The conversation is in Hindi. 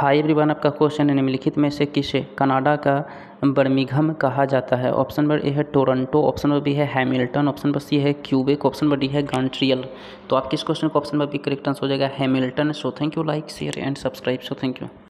हाय एवरीवन आपका क्वेश्चन है निम्नलिखित में से किसे कनाडा का बर्मिघम कहा जाता है ऑप्शन नंबर ए है टोरंटो ऑप्शन नंबर बी है हैमिल्टन ऑप्शन नंबर सी है क्यूबेक ऑप्शन नंबर डी है गांट्रियल तो आपके इस क्वेश्चन का option number B correct answer हो जाएगा Hamilton so thank you like share and subscribe so thank you